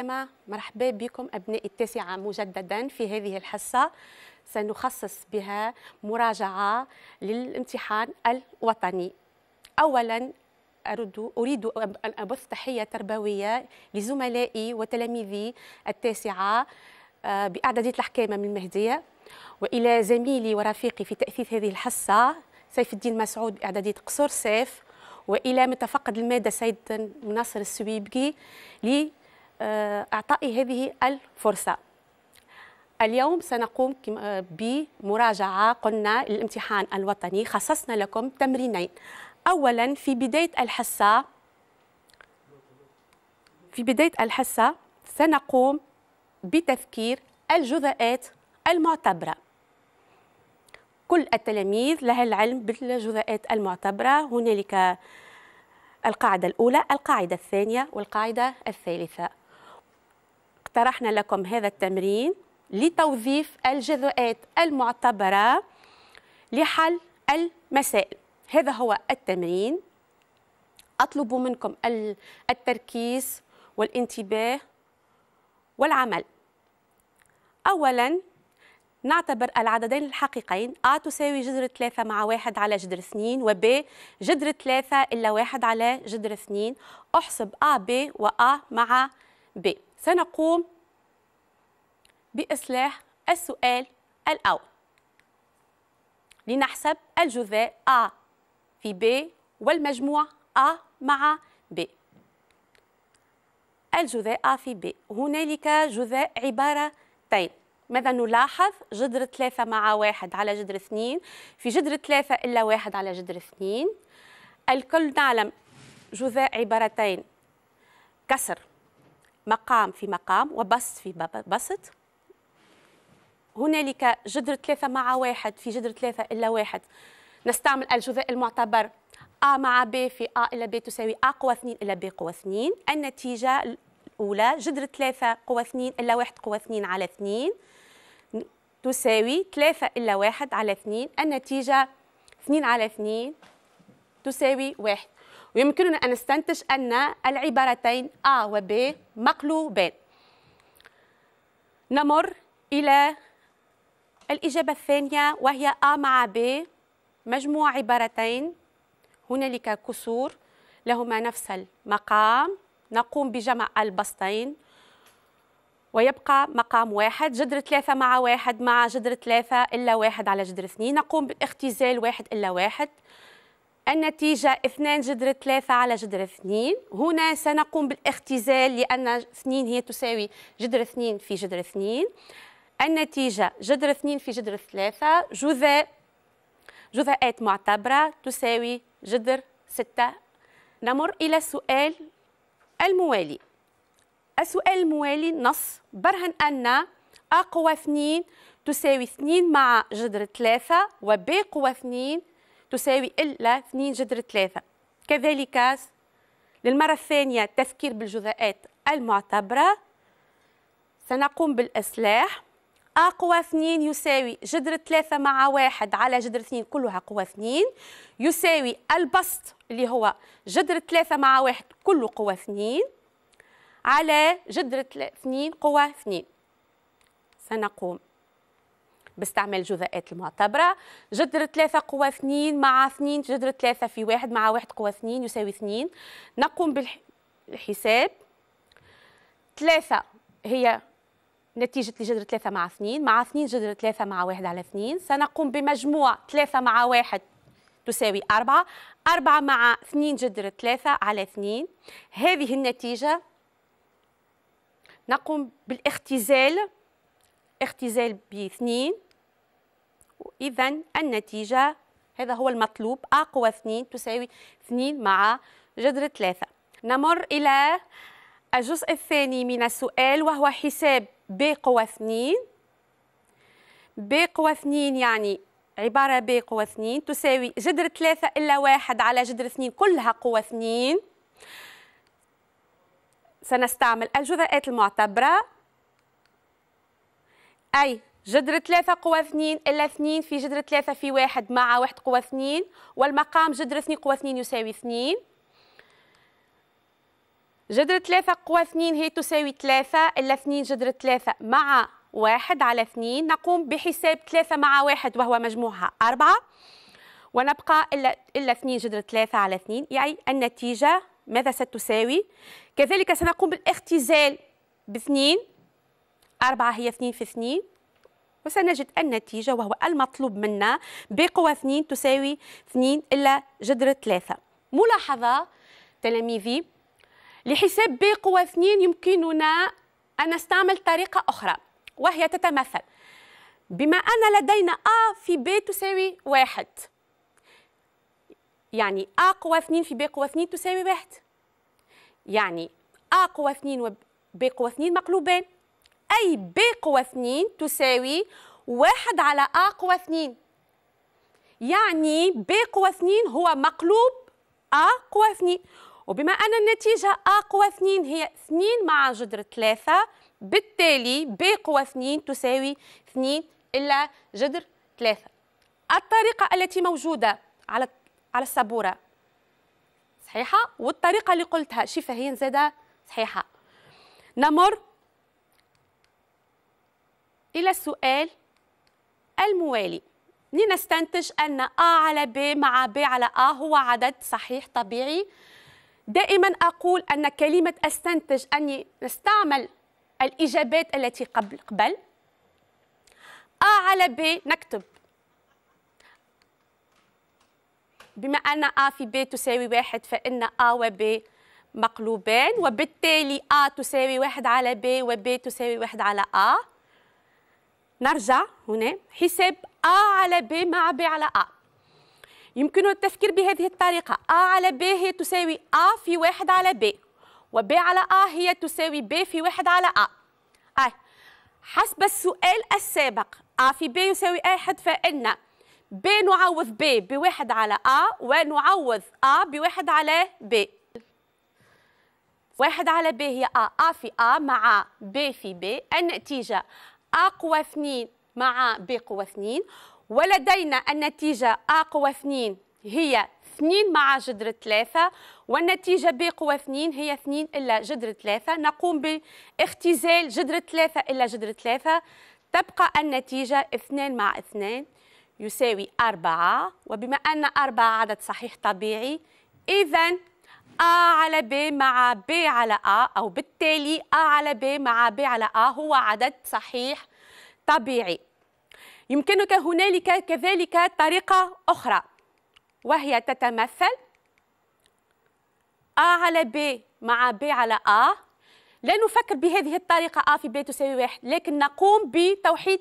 المستمع مرحبا بكم أبناء التاسعة مجددا في هذه الحصة سنخصص بها مراجعة للامتحان الوطني أولا أرد أريد أن أبث تحية تربوية لزملائي وتلاميذي التاسعة آه، بأعدادية الحكامة من المهدية وإلى زميلي ورفيقي في تأثيث هذه الحصة سيف الدين مسعود بإعدادية قصور سيف وإلى متفقد المادة سيد ناصر السويبكي آه، اعطائي هذه الفرصه اليوم سنقوم آه، بمراجعه قلنا الامتحان الوطني خصصنا لكم تمرينين اولا في بدايه الحصه في بدايه الحصه سنقوم بتذكير الجزيئات المعتبره كل التلاميذ لها العلم بالجزيئات المعتبره هنالك القاعده الاولى القاعده الثانيه والقاعده الثالثه اقترحنا لكم هذا التمرين لتوظيف الجزيئات المعتبرة لحل المسائل هذا هو التمرين أطلب منكم التركيز والانتباه والعمل أولا نعتبر العددين الحقيقين A تساوي جذر 3 مع 1 على جذر 2 و B جذر 3 إلا 1 على جذر 2 أحسب A B و A مع B سنقوم بإصلاح السؤال الأول لنحسب الجذاء A في B والمجموع A مع B الجذاء A في B هنالك جذاء عبارتين ماذا نلاحظ جذر ثلاثة مع واحد على جذر اثنين في جذر ثلاثة إلا واحد على جذر اثنين الكل نعلم جذاء عبارتين كسر مقام في مقام وبسط في بسط هنالك جذر ثلاثة مع واحد في جذر ثلاثة إلا واحد نستعمل الجذاء المعتبر أ مع ب في أ إلى ب تساوي أ قوى 2 إلى ب قوى 2 النتيجة الأولى جذر ثلاثة قوى 2 إلا واحد قوى 2 على 2 تساوي 3 إلا واحد على 2 النتيجة 2 على 2 تساوي 1 ويمكننا أن نستنتج أن العبارتين A و B مقلوبان نمر إلى الإجابة الثانية وهي A مع B مجموع عبارتين هنالك كسور لهما نفس المقام نقوم بجمع البسطين ويبقى مقام واحد جذر ثلاثة مع واحد مع جذر ثلاثة إلا واحد على جذر اثنين نقوم باختزال واحد إلا واحد النتيجة اثنان جذر ثلاثة على جذر اثنين هنا سنقوم بالاختزال لأن اثنين هي تساوي جذر اثنين في جذر اثنين النتيجة جذر اثنين في جذر ثلاثة جذاء جذاءات معتبرة تساوي جذر ستة نمر إلى السؤال الموالي السؤال الموالي نص برهن أن أقوى 2 تساوي 2 مع جذر 3 وب قوى 2 تساوي إلا 2 جذر 3 كذلك للمرة الثانية التذكير بالجزيئات المعتبرة سنقوم بالإصلاح أ قوى 2 يساوي جذر 3 مع 1 على جذر 2 كلها قوى 2 يساوي البسط اللي هو جذر 3 مع 1 كله قوى 2 على جذر 2 قوى 2 سنقوم باستعمال الجزيئات المعتبرة جذر 3 قوى 2 مع 2 جذر 3 في 1 مع 1 قوى 2 يساوي 2 نقوم بالحساب 3 هي نتيجة لجذر 3 مع 2 مع 2 جذر 3 مع 1 على 2 سنقوم بمجموع 3 مع 1 تساوي 4 4 مع 2 جذر 3 على 2 هذه النتيجة نقوم بالاختزال اختزال ب 2 إذا النتيجة هذا هو المطلوب أ أقوى 2 تساوي 2 مع جذر 3 نمر إلى الجزء الثاني من السؤال وهو حساب ب قوى 2 ب قوى 2 يعني عبارة ب قوى 2 تساوي جذر 3 إلا 1 على جذر 2 كلها قوى 2 سنستعمل الجذيئات المعتبرة أي جدر ثلاثة قوى اثنين إلا اثنين في جدر ثلاثة في واحد مع واحد قوى اثنين والمقام جدر اثنين قوى اثنين يساوي اثنين جدر ثلاثة قوى اثنين هي تساوي ثلاثة إلا اثنين جدر ثلاثة مع واحد على اثنين نقوم بحساب ثلاثة مع واحد وهو مجموعها أربعة ونبقى إلا, إلا اثنين جدر ثلاثة على اثنين يعني النتيجة ماذا ستساوي كذلك سنقوم بالاختزال باثنين أربعة هي اثنين في اثنين وسنجد النتيجة وهو المطلوب منا بقوة 2 تساوي 2 إلا جدر 3 ملاحظة تلاميذي لحساب ب 2 يمكننا أن نستعمل طريقة أخرى وهي تتمثل بما أن لدينا أ في ب تساوي 1 يعني أ قوى 2 في ب قوى 2 تساوي 1 يعني أ قوى 2 وب قوى 2 مقلوبين أي ب قوى 2 تساوي واحد على أ قوى 2 يعني ب قوى 2 هو مقلوب أ قوى 2 وبما أن النتيجة أ قوى 2 هي 2 مع جذر 3 بالتالي ب قوى 2 تساوي 2 إلا جذر 3 الطريقة التي موجودة على على السبورة صحيحة والطريقة اللي قلتها شفاهين زادة صحيحة نمر إلى السؤال الموالي لنستنتج أن آ على ب مع ب على آ هو عدد صحيح طبيعي دائما أقول أن كلمة أستنتج أني نستعمل الإجابات التي قبل قبل آ على ب نكتب بما أن آ في ب تساوي واحد فإن آ وب مقلوبان وبالتالي آ تساوي واحد على ب وب تساوي واحد على آ نرجع هنا حساب A على B مع B على A يمكن التفكير بهذه الطريقة A على B هي تساوي A في واحد على B وB على A هي تساوي B في واحد على A أي حسب السؤال السابق A في B يساوي حد فإن B نعوض B بواحد على A ونعوض A بواحد على B واحد على B هي A A في A مع B في B النتيجة أقوى اثنين مع ب قوة اثنين ولدينا النتيجة اقوى قوة اثنين هي 2 مع جدر 3 والنتيجة ب قوة 2 هي 2 إلا جدر 3 نقوم باختزال جدر 3 إلا جدر 3 تبقى النتيجة 2 مع 2 يساوي 4 وبما أن 4 عدد صحيح طبيعي إذا أ على ب مع ب على أ أو بالتالي أ على ب مع ب على أ هو عدد صحيح طبيعي يمكنك هنالك كذلك طريقة أخرى وهي تتمثل أ على ب مع ب على أ لا نفكر بهذه الطريقة أ في ب تساوي واحد لكن نقوم بتوحيد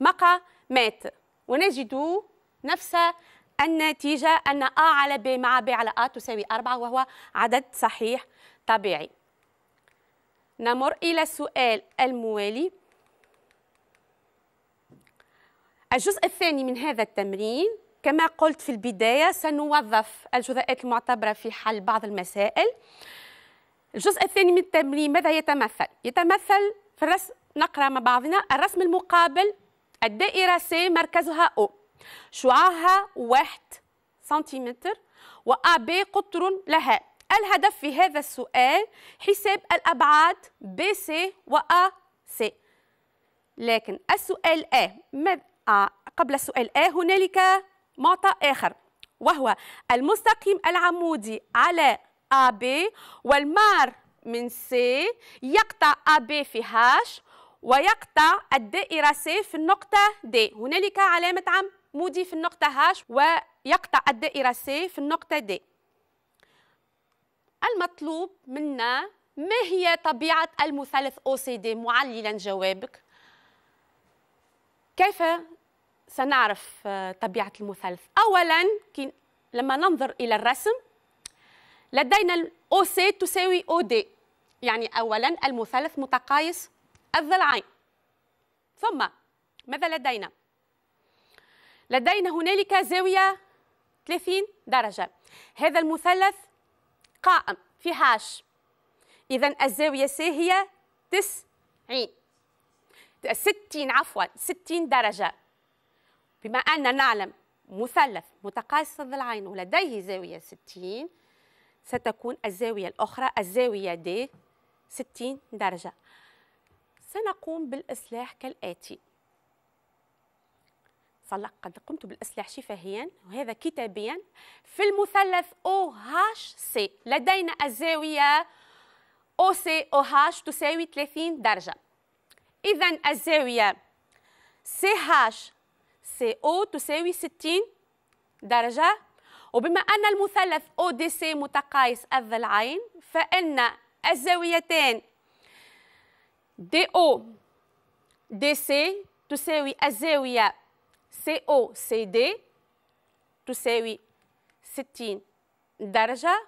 المقامات ونجد نفس النتيجة أن A على B مع B على A تساوي 4 وهو عدد صحيح طبيعي نمر إلى السؤال الموالي الجزء الثاني من هذا التمرين كما قلت في البداية سنوظف الجزيئات المعتبرة في حل بعض المسائل الجزء الثاني من التمرين ماذا يتمثل؟ يتمثل في الرسم نقرأ مع بعضنا الرسم المقابل الدائرة سي مركزها أو شعاعها واحد سنتيمتر وأ بي قطر لها الهدف في هذا السؤال حساب الأبعاد بي سي أ سي لكن السؤال أ آه، قبل السؤال أ هنالك معطى آخر وهو المستقيم العمودي على AB والمار من C يقطع AB في هاش ويقطع الدائرة C في النقطة D هنالك علامة عم مودي في النقطة هاش ويقطع الدائرة سي في النقطة دي المطلوب منا ما هي طبيعة المثلث أو سي دي معللا جوابك كيف سنعرف آه، طبيعة المثلث أولا لما ننظر إلى الرسم لدينا أو سي تساوي أو دي يعني أولا المثلث متقايس الضلعين ثم ماذا لدينا لدينا هنالك زاوية 30 درجة هذا المثلث قائم في هاش إذا الزاوية سي هي 90 60 عفوا 60 درجة بما أن نعلم مثلث متقاصد العين ولديه زاوية 60 ستكون الزاوية الأخرى الزاوية دي 60 درجة سنقوم بالإصلاح كالآتي قد قمت بالإصلاح شفهيا وهذا كتابيا في المثلث او هاش سي لدينا الزاوية او او سي هاش تساوي 30 درجة إذا الزاوية سي سي هاش او تساوي 60 درجة وبما أن المثلث او دي سي متقايس الضلعين فإن الزاويتان دي سي تساوي الزاوية سي او تساوي 60 درجة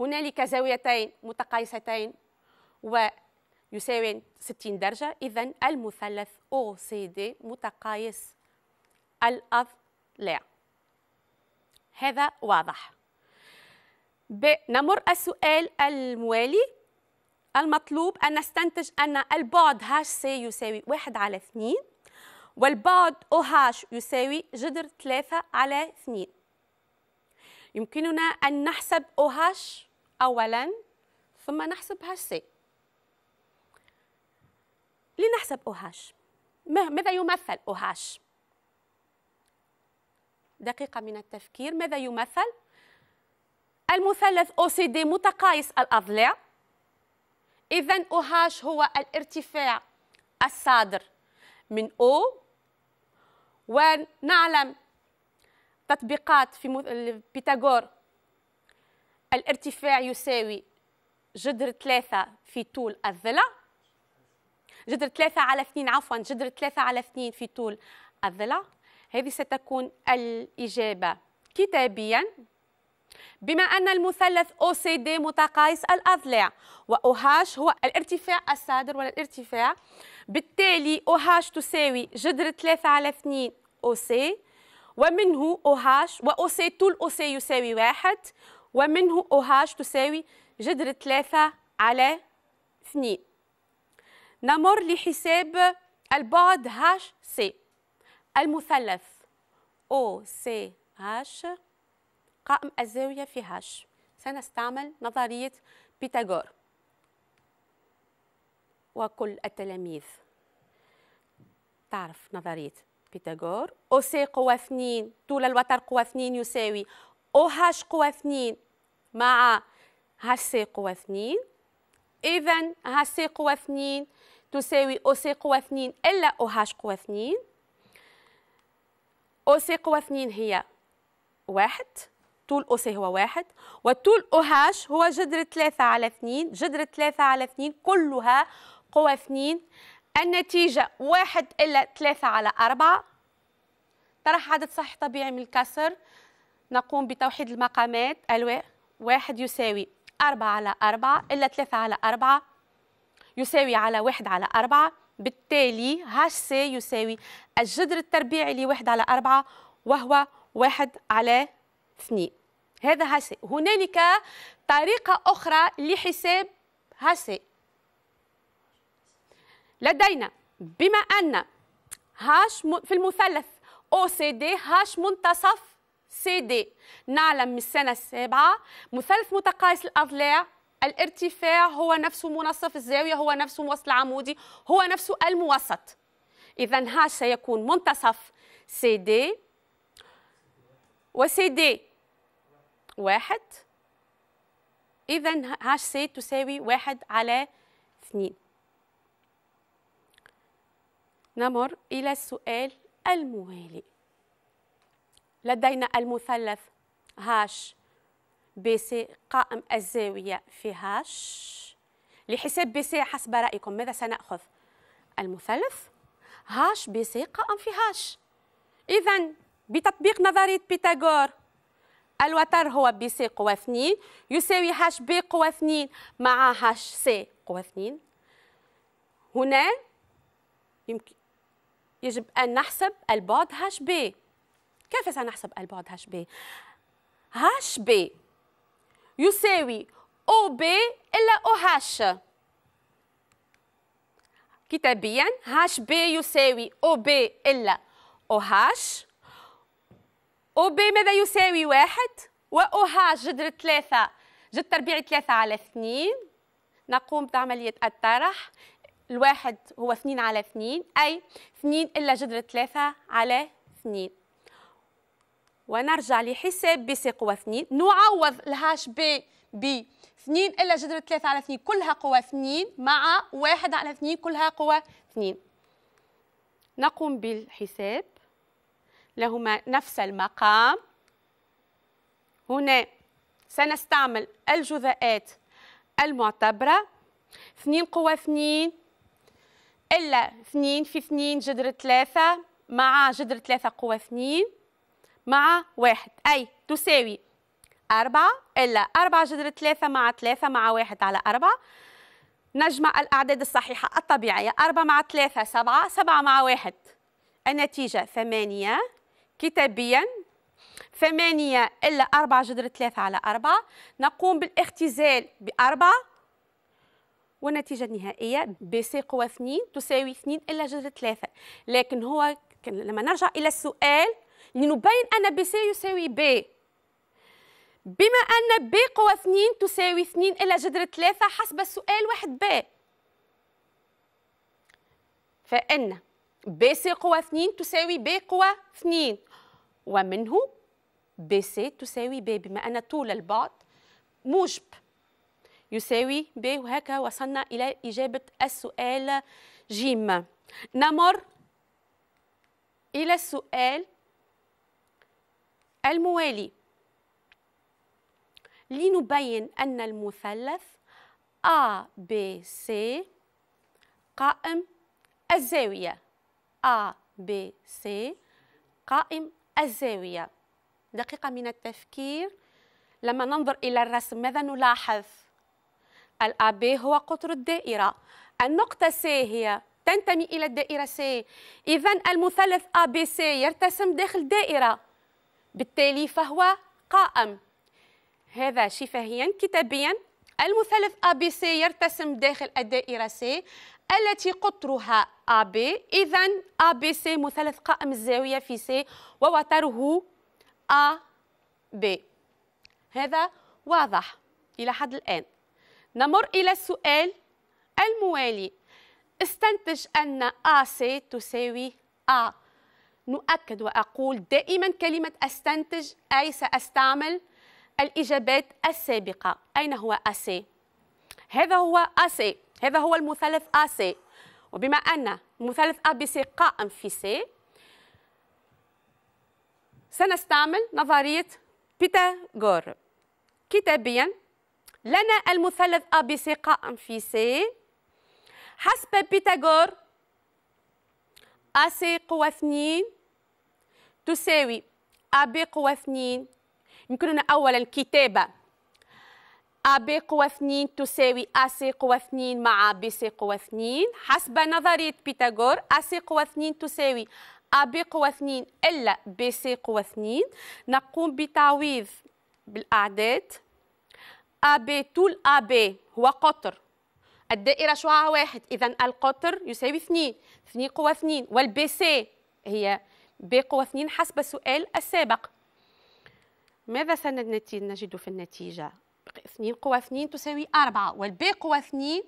هنالك زاويتين متقايستين ويساوي 60 درجة إذا المثلث OCD متقايس الأضلاع هذا واضح نمر السؤال الموالي المطلوب أن نستنتج أن البعد HC يساوي 1 على 2 والبعد OH يساوي جذر 3 على 2 يمكننا أن نحسب OH أولا ثم نحسب HC لنحسب OH ماذا يمثل OH؟ دقيقة من التفكير ماذا يمثل؟ المثلث OCD متقايس الأضلاع إذا OH هو الارتفاع الصادر من O ونعلم تطبيقات في بيتاغور الارتفاع يساوي جذر ثلاثة في طول الظلة جذر ثلاثة على اثنين عفوا جذر ثلاثة على اثنين في طول الظلة هذه ستكون الإجابة كتابيا بما أن المثلث OCD متقايس الأضلاع و هو الارتفاع الصادر والارتفاع بالتالي OH تساوي جدر 3 على 2 OC ومنه OH و OC طول OC يساوي 1 ومنه OH تساوي جدر 3 على 2 نمر لحساب البعد HC المثلث OCH قائم الزاوية في H سنستعمل نظرية بيتاغور وكل التلاميذ تعرف نظرية بيتاغور أو سي قوى اثنين طول الوتر قوى اثنين يساوي أو هاش قوى اثنين مع هاش سي قوى اثنين إذا هاش سي قوى اثنين تساوي أو سي قوى اثنين إلا أو هاش قوى اثنين أو سي قوى اثنين هي واحد طول أو سي هو واحد وطول أو هاش هو جذر ثلاثة على اثنين جذر ثلاثة على اثنين كلها قوى اثنين النتيجة واحد إلى ثلاثة على أربعة طرح عدد صحيح طبيعي من الكسر نقوم بتوحيد المقامات الواء واحد يساوي أربعة على أربعة إلا ثلاثة على أربعة يساوي على واحد على أربعة بالتالي هاش سي يساوي الجذر التربيعي لواحد على أربعة وهو واحد على اثنين هذا هاش سي هنالك طريقة أخرى لحساب هاش سي لدينا بما أن هاش في المثلث أو سي دي هاش منتصف سي دي نعلم من السنة السابعة مثلث متقايس الأضلاع الارتفاع هو نفسه منصف الزاوية هو نفسه موصل عمودي هو نفسه الموسط إذا هاش سيكون منتصف سي دي وسي دي واحد إذا هاش سي تساوي واحد على اثنين نمر إلى السؤال الموالي لدينا المثلث هاش بي سي قائم الزاوية في هاش لحساب بي سي حسب رأيكم ماذا سنأخذ المثلث هاش بي سي قائم في هاش إذا بتطبيق نظرية بيتاغور الوتر هو بي سي قوى 2 يساوي هاش بي قوى 2 مع هاش سي قوى 2 هنا يمكن يجب أن نحسب البعد هاش بي كيف سنحسب البعد هاش بي؟ هاش بي يساوي أو بي إلا أو هاش كتابيا هاش بي يساوي أو بي إلا أو هاش أو بي ماذا يساوي واحد وأو هاش جدر ثلاثة جد تربيع ثلاثة على اثنين نقوم بعملية الطرح الواحد هو اثنين على اثنين أي اثنين إلا جذر ثلاثة على اثنين ونرجع لحساب بي سي قوى اثنين نعوض الهاش بي ب 2 إلا جذر 3 على 2 كلها قوى 2 مع 1 على 2 كلها قوى 2 نقوم بالحساب لهما نفس المقام هنا سنستعمل الجذاءات المعتبرة 2 قوى 2 إلا اثنين في اثنين جدر ثلاثة مع جدر ثلاثة قوة اثنين مع واحد أي تساوي أربعة إلا أربعة جدر ثلاثة مع ثلاثة مع واحد على أربعة نجمع الأعداد الصحيحة الطبيعية أربعة مع ثلاثة سبعة سبعة مع واحد النتيجة ثمانية كتابيا ثمانية إلا أربعة جدر ثلاثة على أربعة نقوم بالاختزال بأربعة والنتيجة النهائية بي سي قوى 2 تساوي 2 إلا جذر 3 لكن هو لما نرجع إلى السؤال لنبين أن بي سي يساوي بي بما أن بي قوى 2 تساوي 2 إلا جذر 3 حسب السؤال 1 بي فإن بي سي قوى 2 تساوي بي قوى 2 ومنه بي سي تساوي بي بما أن طول البعد موجب يساوي ب وهكا وصلنا إلى إجابة السؤال ج نمر إلى السؤال الموالي لنبين أن المثلث ABC قائم الزاوية ABC قائم الزاوية دقيقة من التفكير لما ننظر إلى الرسم ماذا نلاحظ؟ الاب هو قطر الدائرة النقطة C هي تنتمي إلى الدائرة C إذا المثلث ABC يرتسم داخل دائرة بالتالي فهو قائم هذا شفهيا كتابيا المثلث ABC يرتسم داخل الدائرة C التي قطرها AB إذا ABC مثلث قائم الزاوية في C ووتره AB هذا واضح إلى حد الآن نمر إلى السؤال الموالي استنتج أن AC تساوي A نؤكد وأقول دائما كلمة استنتج أي سأستعمل الإجابات السابقة أين هو AC؟ هذا هو AC هذا هو المثلث AC وبما أن مثلث ABC قائم في C سنستعمل نظرية بيتاغور كتابيا لنا المثلث أ قائم في سي حسب بيتاغور ا سي قوى 2 تساوي ا بي قوى 2 يمكننا أولا كتابة بي قوى 2 تساوي ا سي قوى 2 مع سي قوى 2 حسب نظرية بيتاغور ا سي قوى 2 تساوي ا بي قوى 2 إلا سي قوى 2 نقوم بتعويض بالأعداد AB طول AB هو قطر الدائرة شعاع واحد إذا القطر يساوي اثنين اثنين قوى اثنين والبي سي هي ب قوى اثنين حسب السؤال السابق ماذا سنجد في النتيجة؟ اثنين قوى اثنين تساوي أربعة والبي قوى اثنين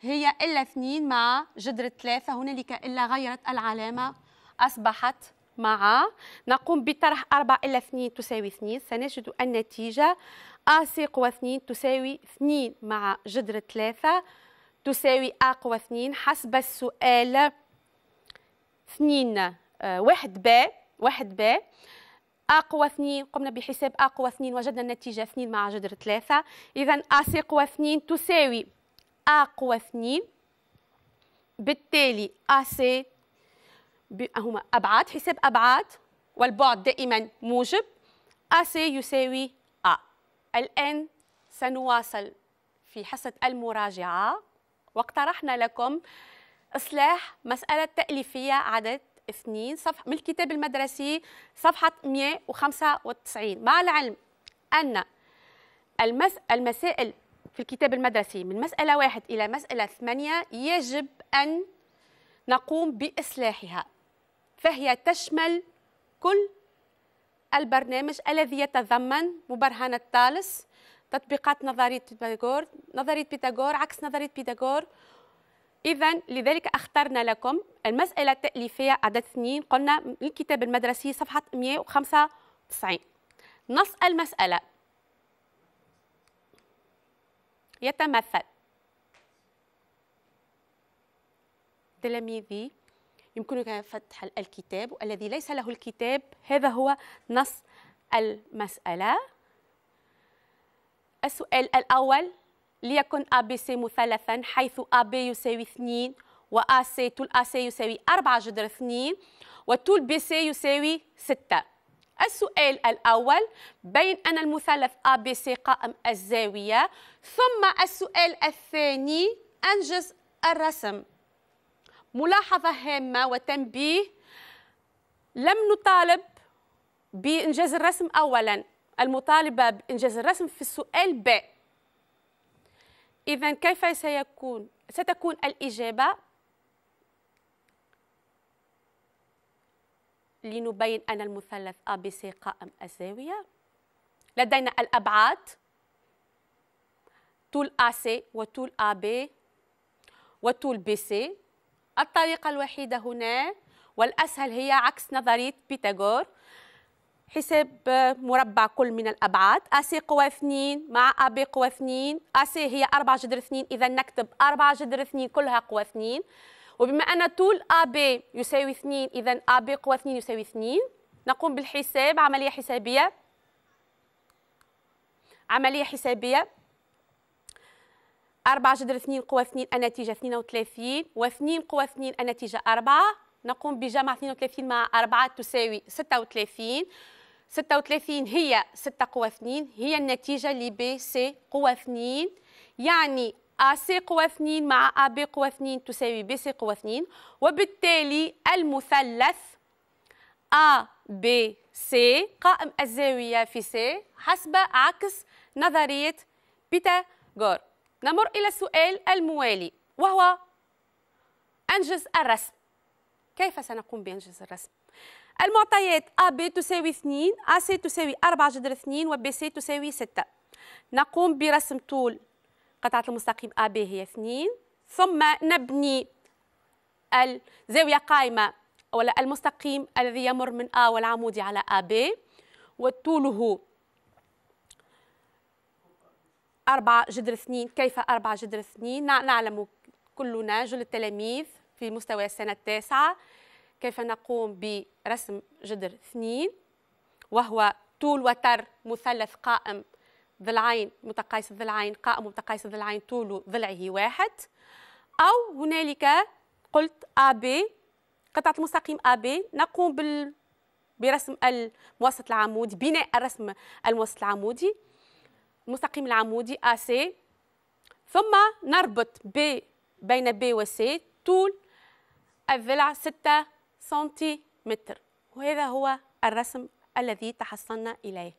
هي إلا اثنين مع جدر ثلاثة هنالك إلا غيرت العلامة أصبحت مع نقوم بطرح 4 إلى 2 تساوي 2 سنجد النتيجة أ س قوى 2 تساوي 2 مع جدر 3 تساوي أ قوى 2 حسب السؤال 2 1 آه، ب 1 ب أقوى 2 قمنا بحساب أقوى 2 وجدنا النتيجة 2 مع جدر 3 إذا أ س قوى 2 تساوي أقوى 2 بالتالي أ س هما أبعاد حساب أبعاد والبعد دائما موجب AC يساوي A الآن سنواصل في حصة المراجعة واقترحنا لكم إصلاح مسألة تأليفية عدد اثنين صفحة من الكتاب المدرسي صفحة 195 مع العلم أن المس... المسائل في الكتاب المدرسي من مسألة واحد إلى مسألة ثمانية يجب أن نقوم بإصلاحها فهي تشمل كل البرنامج الذي يتضمن مبرهنة تالس تطبيقات نظرية بيتاغور نظرية بيتاغور عكس نظرية بيتاغور إذا لذلك اخترنا لكم المسألة التأليفية عدد اثنين قلنا الكتاب المدرسي صفحة 195 نص المسألة يتمثل تلاميذي يمكنك فتح الكتاب والذي ليس له الكتاب هذا هو نص المسألة السؤال الأول ليكن ABC مثلثا حيث AB يساوي 2 وAC طول AC يساوي 4 جذر 2 وطول BC يساوي 6 السؤال الأول بين أن المثلث ABC قائم الزاوية ثم السؤال الثاني أنجز الرسم ملاحظة هامة وتنبيه لم نطالب بإنجاز الرسم أولا المطالبة بإنجاز الرسم في السؤال ب إذا كيف سيكون ستكون الإجابة لنبين أن المثلث ABC قائم الزاوية لدينا الأبعاد طول AC وطول AB وطول BC الطريقة الوحيدة هنا والأسهل هي عكس نظرية بيتاغور حساب مربع كل من الأبعاد أسي قوى 2 مع بي قوى 2 سي هي 4 جذر 2 إذا نكتب 4 جذر 2 كلها قوى 2 وبما أن طول بي يساوي 2 إذا بي قوى 2 يساوي 2 نقوم بالحساب عملية حسابية عملية حسابية 4 جذر 2 قوى 2 النتيجة 32 و2 قوى 2 النتيجة 4 نقوم بجمع 32 مع 4 تساوي 36 36 هي 6 قوى 2 هي النتيجة اللي بي سي قوى 2 يعني AC قوى 2 مع AB قوى 2 تساوي BC قوى 2 وبالتالي المثلث ABC قائم الزاوية في C حسب عكس نظرية بيتاغور نمر إلى السؤال الموالي وهو أنجز الرسم كيف سنقوم بأنجز الرسم؟ المعطيات AB تساوي 2 AC تساوي 4 جذر 2 و BC تساوي 6 نقوم برسم طول قطعة المستقيم AB هي 2 ثم نبني الزاوية قائمة أو المستقيم الذي يمر من A والعمودي على AB وطوله أربعة جدر اثنين كيف أربعة جدر اثنين نعلم كلنا جل التلاميذ في مستوى السنة التاسعة كيف نقوم برسم جدر اثنين وهو طول وتر مثلث قائم ضلعين متقايس ضلعين قائم متقايس ضلعين طول ضلعه واحد أو هنالك قلت AB قطعة المستقيم AB نقوم بال برسم الموسط العمودي بناء الرسم الموسط العمودي المستقيم العمودي AC ثم نربط B بين B و C طول الضلع 6 سنتيمتر وهذا هو الرسم الذي تحصلنا إليه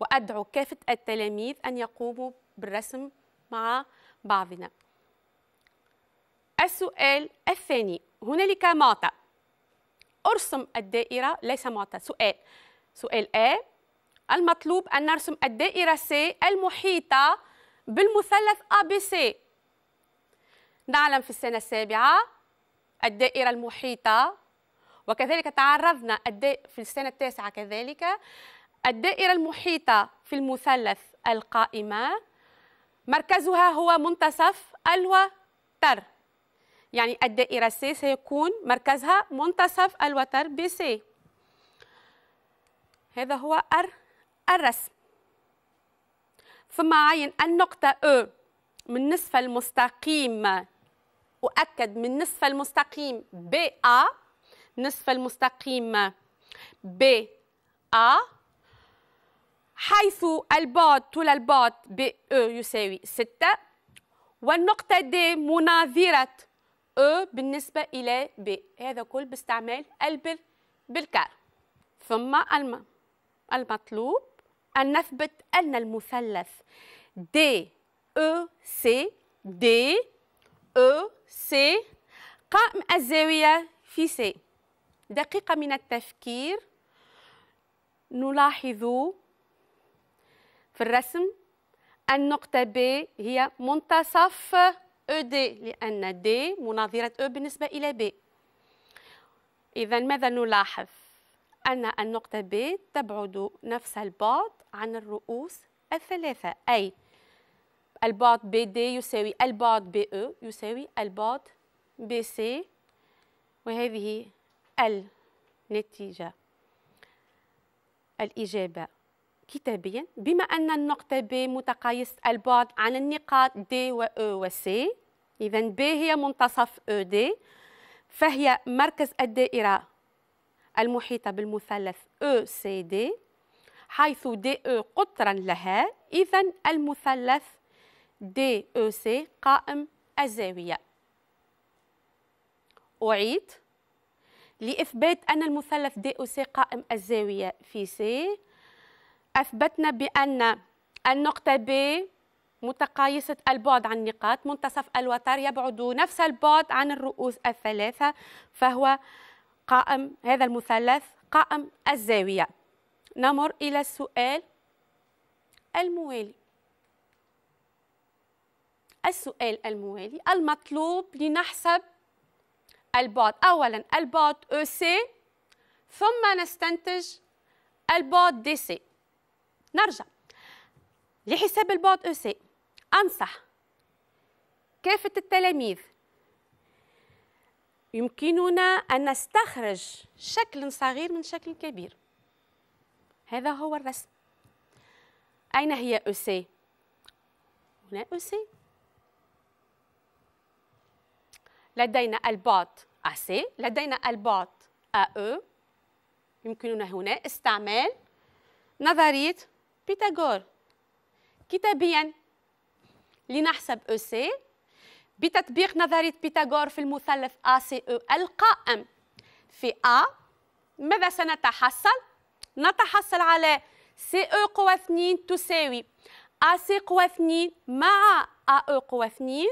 وأدعو كافة التلاميذ أن يقوموا بالرسم مع بعضنا السؤال الثاني هنالك معطى ارسم الدائرة ليس معطى سؤال سؤال A المطلوب أن نرسم الدائرة C المحيطة بالمثلث ABC نعلم في السنة السابعة الدائرة المحيطة وكذلك تعرضنا في السنة التاسعة كذلك الدائرة المحيطة في المثلث القائمة مركزها هو منتصف الوتر يعني الدائرة C سيكون مركزها منتصف الوتر BC هذا هو ار الرسم ثم عين النقطة أو من نصف المستقيم أؤكد من نصف المستقيم بي أ نصف المستقيم بي أ حيث البعد طول البعد بي أو يساوي ستة والنقطة د مناظرة أو بالنسبة إلى بي هذا كل باستعمال البر بالكار ثم المطلوب أن نثبت أن المثلث D E C D E C قائم الزاوية في C دقيقة من التفكير نلاحظ في الرسم النقطة B هي منتصف ED لأن D مناظرة E بالنسبة إلى B إذا ماذا نلاحظ أن النقطة ب تبعد نفس البعد عن الرؤوس الثلاثة أي البعد BD يساوي البعد BE يساوي البعد BC وهذه النتيجة الإجابة كتابيا بما أن النقطة ب متقايسة البعد عن النقاط D و E و C إذا ب هي منتصف ED فهي مركز الدائرة المحيطة بالمثلث ECD حيث DE قطرا لها إذا المثلث DEC قائم الزاوية أعيد لإثبات أن المثلث سي e قائم الزاوية في C أثبتنا بأن النقطة B متقايسة البعد عن النقاط منتصف الوتر يبعد نفس البعد عن الرؤوس الثلاثة فهو قائم هذا المثلث قائم الزاوية نمر إلى السؤال الموالي السؤال الموالي المطلوب لنحسب البعد أولا البعد سي e ثم نستنتج البعد DC نرجع لحساب البعد سي e أنصح كافة التلاميذ يمكننا أن نستخرج شكل صغير من شكل كبير هذا هو الرسم أين هي سي هنا سي لدينا البعد سي لدينا البعد او يمكننا هنا استعمال نظرية بيتاغور كتابيا لنحسب سي بتطبيق نظرية بيتاغور في المثلث ACE القائم في A ماذا سنتحصل؟ نتحصل على CE قوى 2 تساوي AC قوى 2 مع AE قوى 2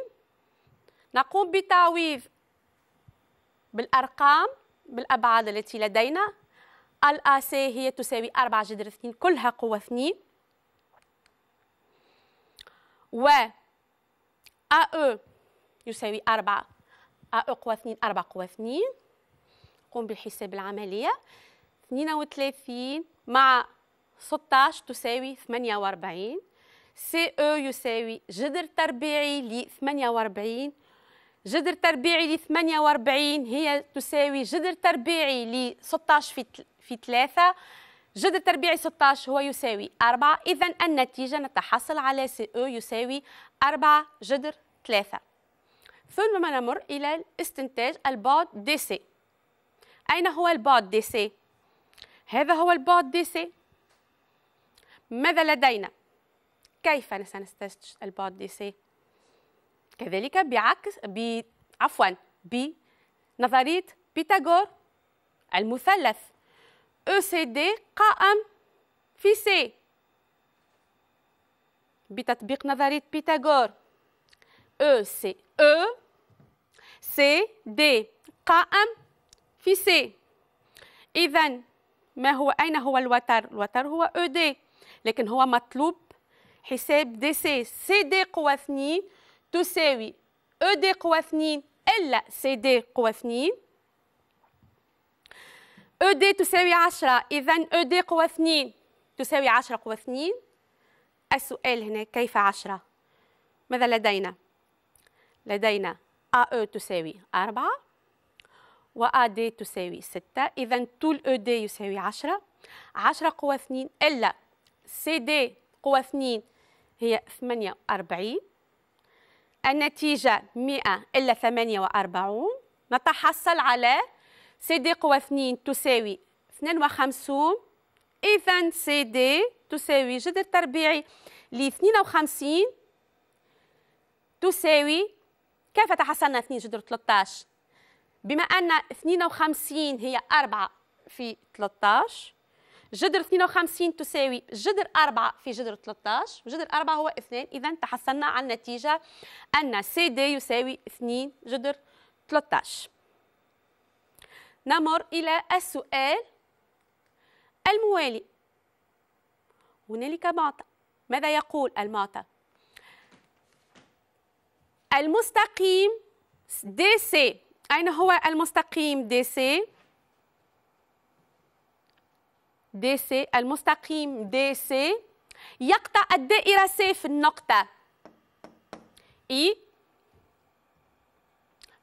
نقوم بتعويض بالأرقام بالأبعاد التي لدينا الAC هي تساوي 4 جذر 2 كلها قوة 2 و AE يساوي 4 أ أقوى 2 4 قوى 2 قم بالحساب العملية 32 مع 16 تساوي 48 سي او يساوي جذر تربيعي ل 48 جذر تربيعي ل 48 هي تساوي جذر تربيعي ل 16 في في 3 جذر تربيعي 16 هو يساوي 4 إذا النتيجة نتحصل على سي او يساوي 4 جذر 3 ثم نمر إلى استنتاج البعد دي سي أين هو البعد دي سي؟ هذا هو البعد دي سي ماذا لدينا؟ كيف سنستنتج البعد دي سي؟ كذلك بعكس ب... عفوا بنظرية بيتاغور المثلث او سي دي قائم في سي بتطبيق نظرية بيتاغور E c'est E C, D. قائم في C. إذا ما هو أين هو الوتر؟ الوتر هو E, D. لكن هو مطلوب حساب D, C. C, D قوى 2 تساوي E, D قوى 2 إلا C, D قوى 2 E, D تساوي 10 إذا E, D قوى 2 تساوي 10 قوى 2 السؤال هنا كيف 10 ماذا لدينا؟ لدينا AE تساوي 4 وAD تساوي 6 إذا طول ED يساوي 10 10 قوى 2 إلا CD قوى 2 هي 48 النتيجة 100 إلا 48 نتحصل على CD قوى 2 تساوي 52 إذا CD تساوي جذر تربيعي ل 52 تساوي كيف تحصلنا 2 جذر 13 بما ان 52 هي 4 في 13 جذر 52 تساوي جذر 4 في جذر 13 وجذر 4 هو 2 اذا تحصلنا على النتيجه ان سي دي يساوي 2 جذر 13 نمر الى السؤال الموالي هنالك معطى ماذا يقول المعطى المستقيم دي سي أين هو المستقيم دي سي؟ دي سي المستقيم دي سي يقطع الدائرة سي في النقطة إي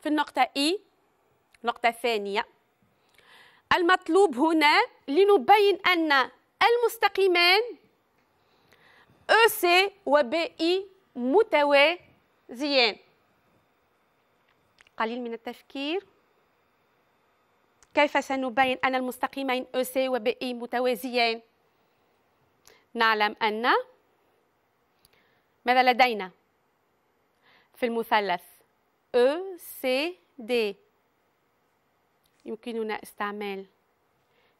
في النقطة إي نقطة ثانية المطلوب هنا لنبين أن المستقيمان أو سي وبي إي متوازيان زيان قليل من التفكير كيف سنبين أن المستقيمين أو سي و بي متوازيان نعلم أن ماذا لدينا في المثلث أو سي دي يمكننا استعمال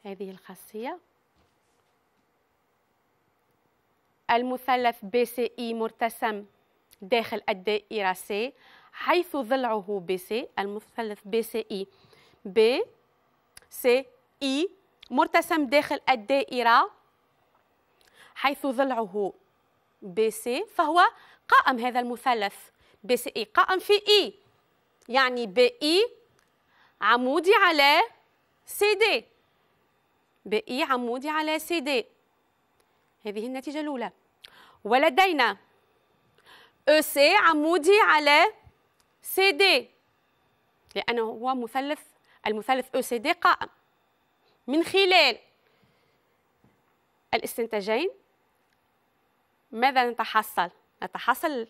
هذه الخاصية المثلث بي سي إي مرتسم داخل الدائرة C حيث ضلعه BC المثلث BCE BCE مرتسم داخل الدائرة حيث ضلعه BC فهو قائم هذا المثلث BCE قائم في E يعني BE عمودي على CD BE عمودي على CD هذه النتيجة الأولى ولدينا او e سي عمودي على سي دي لأنه هو مثلث المثلث او سي دي قائم من خلال الاستنتاجين ماذا نتحصل؟ نتحصل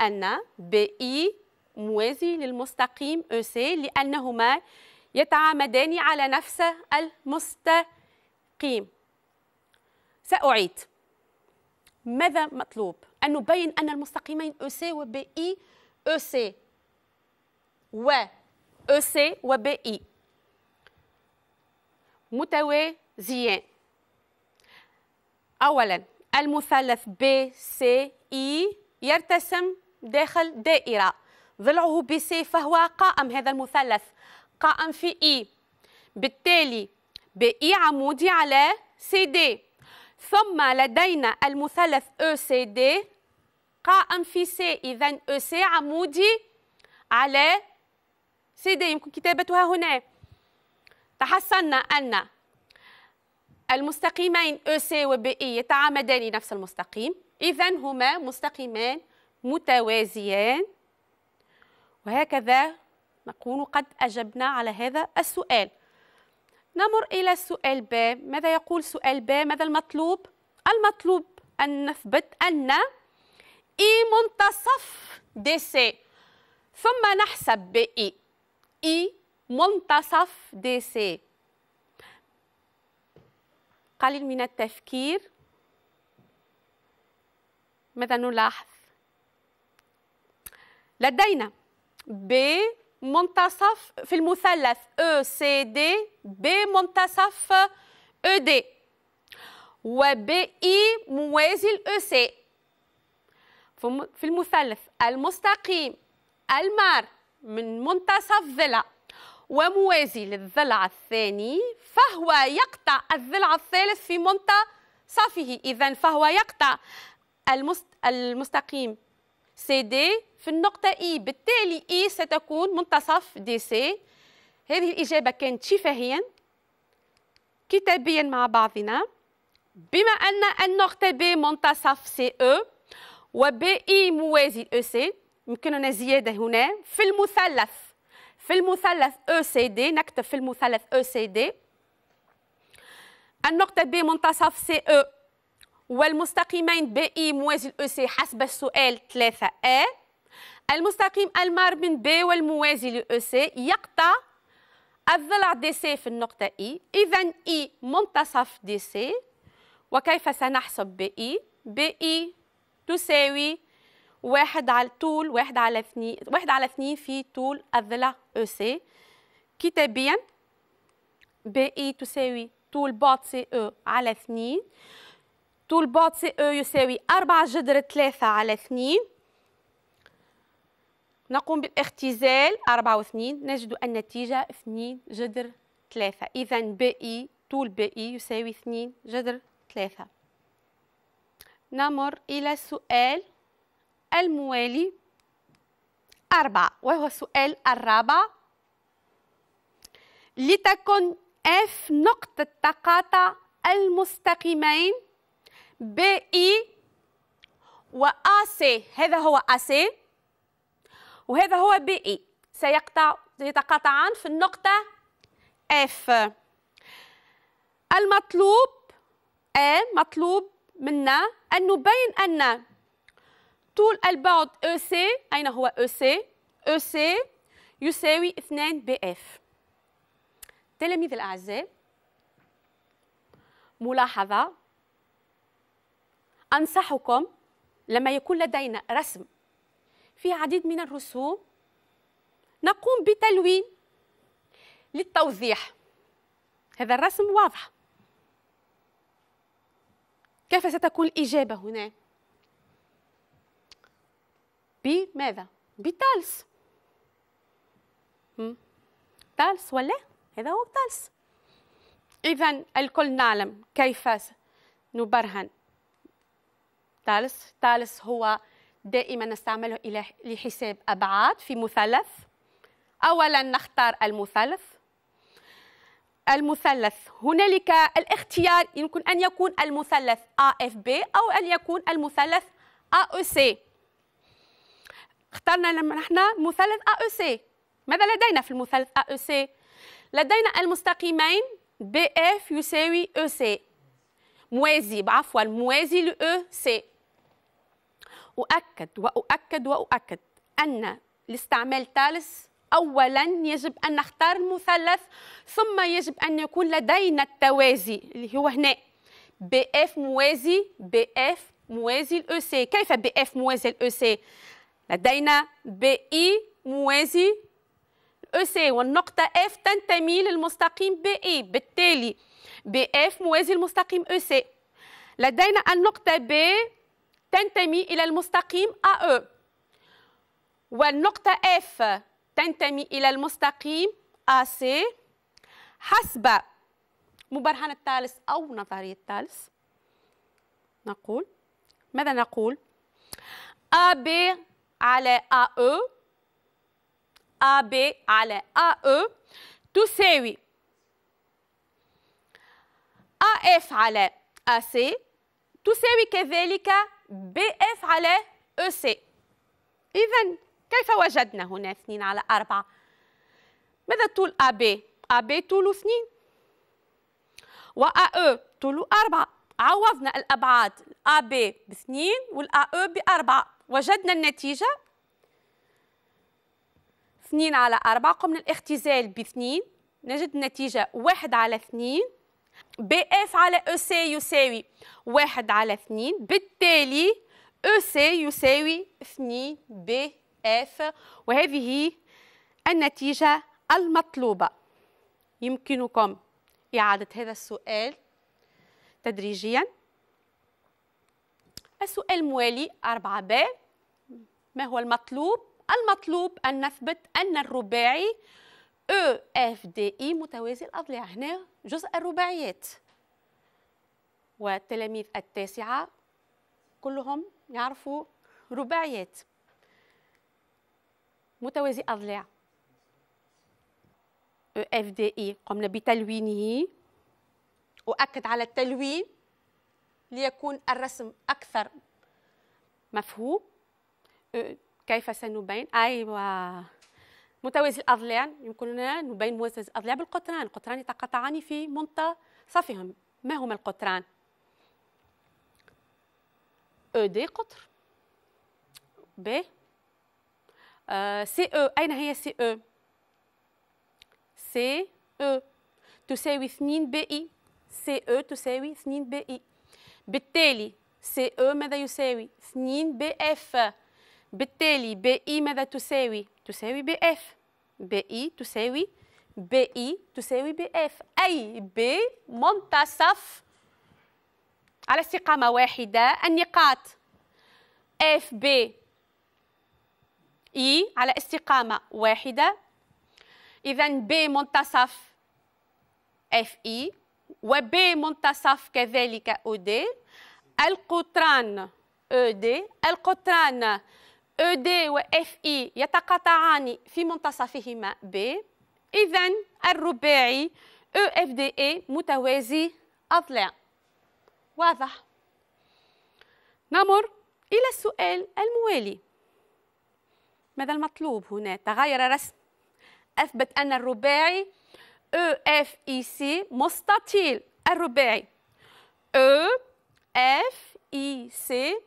أن بي e موازي للمستقيم او e سي لأنهما يتعامدان على نفس المستقيم سأعيد ماذا مطلوب؟ أن نبين أن المستقيمين أو سي بي إي أو سي و أو سي بي إي متوازيان أولا المثلث بي سي إي يرتسم داخل دائرة ضلعه بي سي فهو قائم هذا المثلث قائم في إي e. بالتالي بي إي e عمودي على سي دي ثم لدينا المثلث أو سي دي قاء في سي إذا أو سي عمودي على سي دي يمكن كتابتها هنا تحصلنا أن المستقيمين أو سي و بي إي يتعامدان نفس المستقيم إذا هما مستقيمان متوازيان وهكذا نكون قد أجبنا على هذا السؤال نمر إلى السؤال ب ماذا يقول سؤال ب ماذا المطلوب؟ المطلوب أن نثبت أن اي منتصف دي سي ثم نحسب باي اي منتصف دي سي قليل من التفكير ماذا نلاحظ لدينا ب منتصف في المثلث او سي دي ب منتصف او e دي وبي موازي الاو سي e في المثلث المستقيم المار من منتصف ظلع وموازي للضلع الثاني فهو يقطع الضلع الثالث في منتصفه إذا فهو يقطع المست... المستقيم سي دي في النقطة إي e. بالتالي إي e ستكون منتصف دي سي هذه الإجابة كانت شفهيا كتابيا مع بعضنا بما أن النقطة بي منتصف سي أو e. وبي موازي او سي يمكننا زياده هنا في المثلث في المثلث او سي دي نكتب في المثلث او سي دي النقطه بي منتصف سي او والمستقيمين بي اي موازي او سي حسب السؤال 3 اي المستقيم المار من بي والموازي او سي يقطع الضلع دي سي في النقطة إي إذا إي منتصف دي سي وكيف سنحسب بي إي بي إي تساوي واحد على طول واحد على اثنين واحد على اثنين في طول الضلع او e سي كتابيا بي اي e تساوي طول بعد سي او e على اثنين طول بعد سي او يساوي أربعة جذر ثلاثة على اثنين نقوم بالاختزال أربعة واثنين نجد النتيجة اثنين جذر ثلاثة إذا بي اي طول بي اي يساوي اثنين جذر ثلاثة نمر إلى السؤال الموالي أربعة وهو السؤال الرابع لتكن F نقطة تقاطع المستقيمين BI e و AC هذا هو AC وهذا هو BI e. سيقطع يتقاطعان في النقطة F المطلوب A مطلوب منا أن نبين أن طول البعد EC أين هو EC؟ EC يساوي 2 BF تلاميذ الأعزاء ملاحظة أنصحكم لما يكون لدينا رسم في عديد من الرسوم نقوم بتلوين للتوضيح هذا الرسم واضح كيف ستكون الإجابة هنا؟ بماذا؟ بتالس تالس ولا؟ هذا هو تالس إذا الكل نعلم كيف نبرهن تالس تالس هو دائما نستعمله إلى لحساب أبعاد في مثلث أولا نختار المثلث المثلث هنالك الاختيار يمكن أن يكون المثلث AFB أو أن يكون المثلث AEC اخترنا لما نحن مثلث AEC ماذا لدينا في المثلث AEC؟ لدينا المستقيمين BF يساوي EC موازي عفوا موازي ل EC أؤكد وأؤكد وأؤكد أن الاستعمال الثالث اولا يجب ان نختار المثلث ثم يجب ان يكون لدينا التوازي اللي هو هنا بي اف موازي بي اف موازي الاو سي e كيف بي اف موازي الاو سي e لدينا بي اي موازي الاو سي e والنقطه اف تنتمي للمستقيم بي اي بالتالي بي اف موازي المستقيم او سي لدينا النقطه بي تنتمي الى المستقيم ا او والنقطه اف تنتمي إلى المستقيم AC حسب مبرهن الثالث أو نظرية الثالث نقول ماذا نقول AB على AE AB على AE تساوي AF على AC تساوي كذلك BF على EC إذا كيف وجدنا هنا اثنين على أربعة؟ ماذا طول AB؟ AB طوله اثنين و AE طوله أربعة عوضنا الأبعاد AB باثنين والـ AE بأربعة وجدنا النتيجة اثنين على أربعة قمنا الاختزال باثنين نجد النتيجة واحد على اثنين BF على EC يساوي واحد على اثنين بالتالي EC يساوي اثنين BF اف وهذه النتيجة المطلوبة يمكنكم إعادة هذا السؤال تدريجيا السؤال الموالي 4 ب ما هو المطلوب؟ المطلوب أن نثبت أن الرباعي او اف دي اي متوازي الأضلاع هنا جزء الرباعيات والتلاميذ التاسعة كلهم يعرفوا رباعيات متوازي أضلاع اف دي اي قمنا بتلوينه أؤكد على التلوين ليكون الرسم أكثر مفهوم e كيف سنبين أيوة متوازي الأضلاع يمكننا نبين متوازي الأضلاع بالقطران القطران يتقاطعان في منتصفهم ما هما القطران أو e دي قطر ب سي او أين هي سي او؟ سي او تساوي 2 بي اي سي او تساوي 2 بي اي بالتالي سي او ماذا يساوي؟ 2 بي اف بالتالي بي اي ماذا تساوي؟ تساوي بي اف بي اي تساوي بي اي تساوي بي اف اي بي منتصف على استقامة واحدة النقاط اف بي إي على استقامة واحدة إذا بي منتصف اف اي وبي منتصف كذلك او دي القطران او دي القطران او دي واف اي يتقاطعان في منتصفهما بي اذا الرباعي او اف دي اي متوازي اضلاع واضح نمر الى السؤال الموالي ماذا المطلوب هنا تغير رسم أثبت أن الرباعي او اف اي سي مستطيل الرباعي او اف اي سي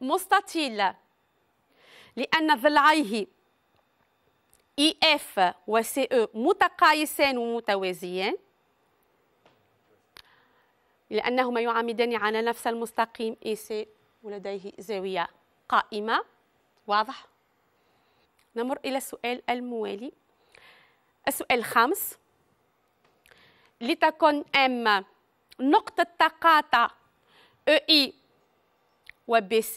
مستطيل لأن ضلعيه اي e اف و سي او e متقايسان ومتوازيان لأنهما يعامدان على نفس المستقيم اي e سي ولديه زاوية قائمة واضح نمر إلى السؤال الموالي السؤال الخامس لتكن ام نقطة تقاطع EI و BC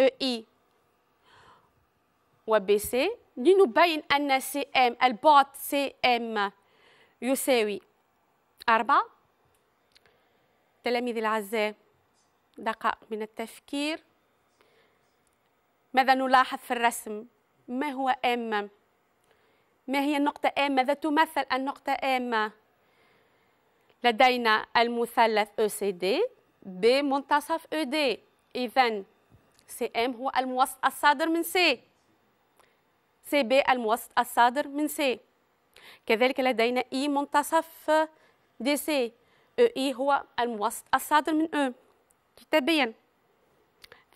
EI و BC لنبين أن CM البعد CM يساوي أربعة تلاميذي الأعزاء دقائق من التفكير ماذا نلاحظ في الرسم ما هو آمة ما هي النقطة آمة ماذا تمثل النقطة آمة لدينا المثلث ECD بمنتصف دي إذا سي ام هو الموسط الصادر من سي سي بي الموسط الصادر من سي كذلك لدينا اي e منتصف دي سي او اي هو الموسط الصادر من او e. كتابيا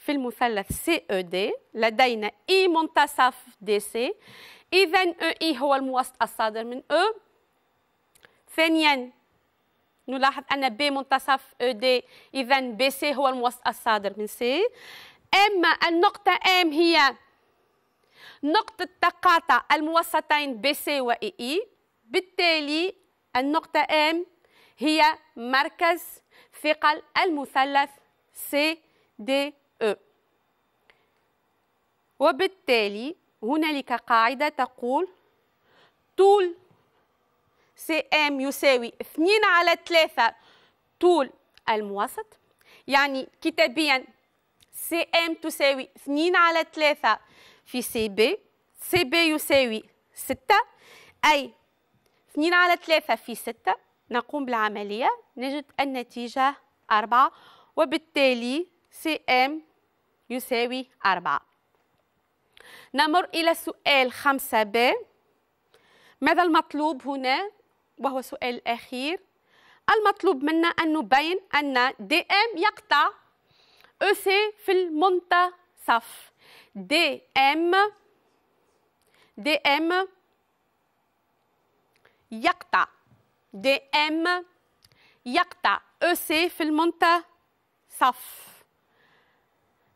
في المثلث سي او دي لدينا اي منتصف دي سي اذا او اي هو الموسط الصادر من او ثانيا نلاحظ ان B منتصف او دي اذا بي سي هو الموسط الصادر من سي اما النقطه ام هي نقطه تقاطع الموسطين بي سي EE اي بالتالي النقطه ام هي مركز ثقل المثلث سي دي E. وبالتالي هنالك قاعدة تقول طول سي ام يساوي 2 على 3 طول الموسط يعني كتابيا سي ام تساوي 2 على 3 في سي بي سي بي يساوي 6 أي 2 على 3 في 6 نقوم بالعملية نجد النتيجة 4 وبالتالي سي ام يساوي 4 نمر إلى السؤال 5 ب ماذا المطلوب هنا وهو سؤال الأخير المطلوب منا أن نبين أن دي إم يقطع أو سي في المنتصف دي إم دي إم يقطع دي إم يقطع أو سي في المنتصف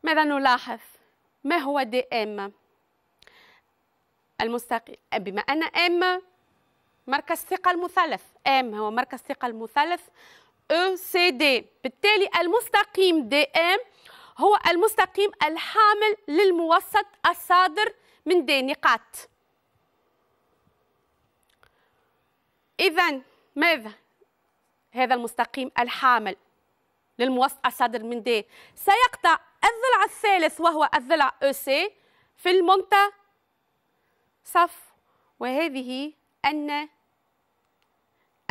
ماذا نلاحظ ما هو دي ام المستقيم بما ان ام مركز ثقه المثلث ام هو مركز ثقه المثلث او سي دي بالتالي المستقيم دي ام هو المستقيم الحامل للموسط الصادر من دي نقاط اذا ماذا هذا المستقيم الحامل للموسط الصادر من دي سيقطع الضلع الثالث وهو الضلع او سي في المنتصف وهذه أن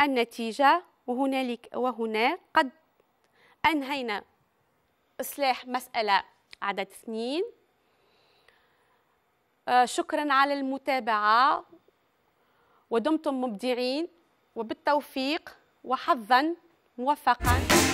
النتيجة وهنالك وهنا قد أنهينا إصلاح مسألة عدد اثنين آه، شكرا على المتابعة ودمتم مبدعين وبالتوفيق وحظا موفقا